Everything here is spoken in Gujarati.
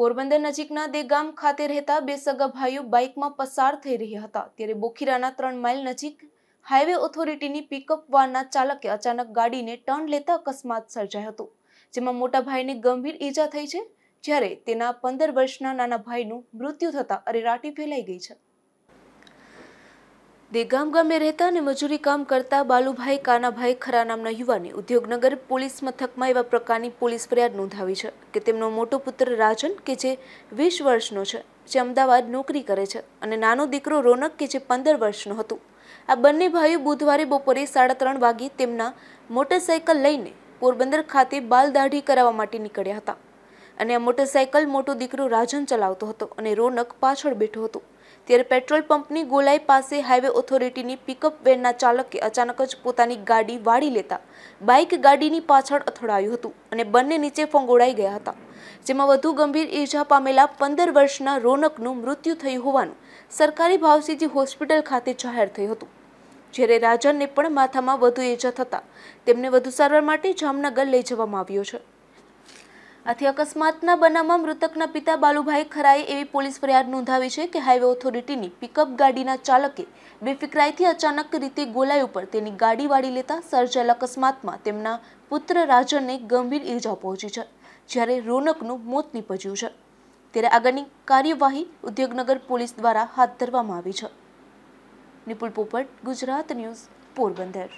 પોરબંદર નજીકના દેગામ ખાતે રહેતા બે સગા ભાઈઓ બાઇકમાં પસાર થઈ રહ્યા હતા ત્યારે બોખીરાના ત્રણ માઇલ નજીક હાઇવે ઓથોરિટીની પિકઅપ વાનના ચાલકે અચાનક ગાડીને ટર્ન લેતા અકસ્માત સર્જાયો હતો જેમાં મોટા ભાઈને ગંભીર ઈજા થઈ છે જ્યારે તેના પંદર વર્ષના નાના ભાઈનું મૃત્યુ થતાં અરેરાટી ફેલાઈ ગઈ છે તે ગામ ગામે રહેતા અને મજૂરી કામ કરતા બાલુભાઈ કાનાભાઈ ખરા નામના યુવાને ઉદ્યોગનગર પોલીસ મથકમાં એવા પ્રકારની પોલીસ ફરિયાદ નોંધાવી છે કે તેમનો મોટો પુત્ર રાજન કે જે વીસ વર્ષનો છે જે અમદાવાદ નોકરી કરે છે અને નાનો દીકરો રોનક કે જે પંદર વર્ષનો હતો આ બંને ભાઈઓ બુધવારે બપોરે સાડા ત્રણ વાગે તેમના મોટરસાયકલ લઈને પોરબંદર ખાતે બાલદાઢી કરાવવા માટે નીકળ્યા હતા અને આ મોટરસાયકલ મોટો દીકરો રાજન ચલાવતો હતો અને રોનક પાછળ બેઠો હતો ત્યારે પેટ્રોલ પંપની ગોલાઈ પાસે હાઇવે ઓથોરિટીની પિકઅપ વેનના ચાલકે અચાનક જ પોતાની ગાડી વાળી લેતા બાઇક ગાડીની પાછળ અથડાયું હતું અને બંને નીચે ફંગોળાઈ ગયા હતા જેમાં વધુ ગંભીર ઈજા પામેલા પંદર વર્ષના રોનકનું મૃત્યુ થયું હોવાનું સરકારી ભાવસીજી હોસ્પિટલ ખાતે જાહેર થયું હતું જ્યારે રાજનને પણ માથામાં વધુ ઈજા થતા તેમને વધુ સારવાર માટે જામનગર લઈ જવામાં આવ્યો છે આથી અકસ્માતના બનામાં મૃતકના પિતા બાલુભાઈ ખરાએ એવી પોલીસ ફરિયાદ નોંધાવી છે કે હાઈવે ઓથોરિટીની પિકઅપ ગાડીના ચાલકે બેફિકરાઈથી અચાનક રીતે ગોલાઈ ઉપર તેની ગાડી વાળી લેતા સર્જાયેલ અકસ્માતમાં તેમના પુત્ર રાજનને ગંભીર ઈજા પહોંચી છે જ્યારે રોનકનું મોત નીપજ્યું છે ત્યારે આગળની કાર્યવાહી ઉદ્યોગનગર પોલીસ દ્વારા હાથ ધરવામાં આવી છે નિપુલ પોપટ ગુજરાત ન્યૂઝ પોરબંદર